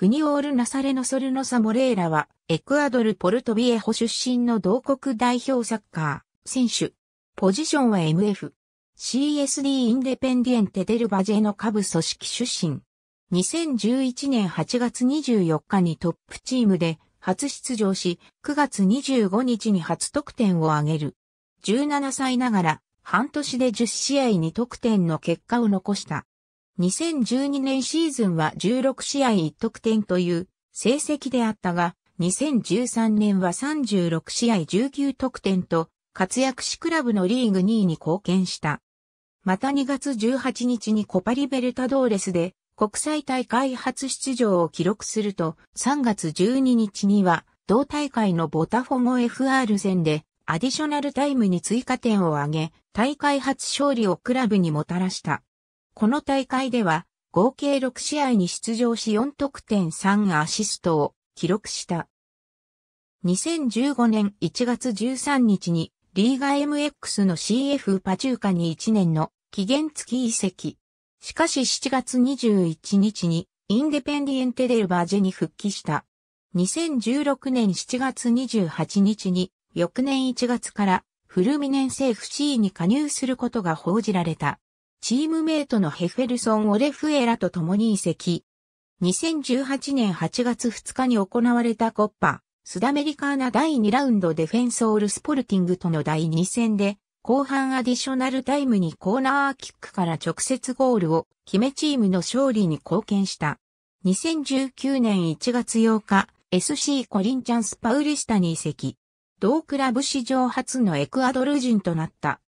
フニオール・ナサレノ・ソルノサ・モレーラは、エクアドル・ポルトビエホ出身の同国代表サッカー、選手。ポジションは MF。CSD インデペンディエンテ・デルバジェの下部組織出身。2011年8月24日にトップチームで初出場し、9月25日に初得点を挙げる。17歳ながら、半年で10試合に得点の結果を残した。2012年シーズンは16試合1得点という成績であったが、2013年は36試合19得点と活躍しクラブのリーグ2位に貢献した。また2月18日にコパリベルタドーレスで国際大会初出場を記録すると3月12日には同大会のボタフォモ FR 戦でアディショナルタイムに追加点を挙げ大会初勝利をクラブにもたらした。この大会では、合計6試合に出場し4得点3アシストを記録した。2015年1月13日にリーガ MX の CF パチューカに1年の期限付き移籍。しかし7月21日にインデペンディエンテデルバージェに復帰した。2016年7月28日に翌年1月からフルミネンセーフ c に加入することが報じられた。チームメイトのヘフェルソン・オレフエラと共に移籍。2018年8月2日に行われたコッパ、スダメリカーナ第2ラウンドデフェンソールスポルティングとの第2戦で、後半アディショナルタイムにコーナーキックから直接ゴールを決めチームの勝利に貢献した。2019年1月8日、SC コリンチャンスパウリスタに移籍。同クラブ史上初のエクアドル人となった。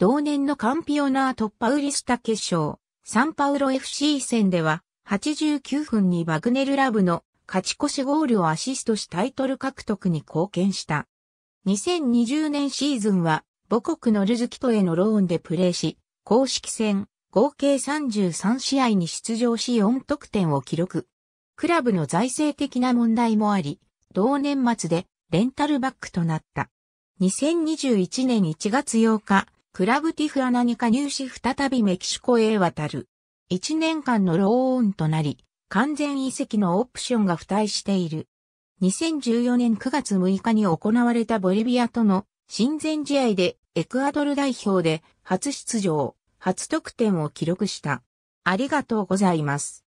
同年のカンピオナートパウリスタ決勝、サンパウロ FC 戦では、89分にバグネルラブの勝ち越しゴールをアシストしタイトル獲得に貢献した。2020年シーズンは、母国のルズキトへのローンでプレーし、公式戦、合計33試合に出場し4得点を記録。クラブの財政的な問題もあり、同年末でレンタルバックとなった。2021年1月8日、クラブティフアナに加入し再びメキシコへ渡る。1年間のローンとなり、完全移籍のオプションが付帯している。2014年9月6日に行われたボリビアとの親善試合でエクアドル代表で初出場、初得点を記録した。ありがとうございます。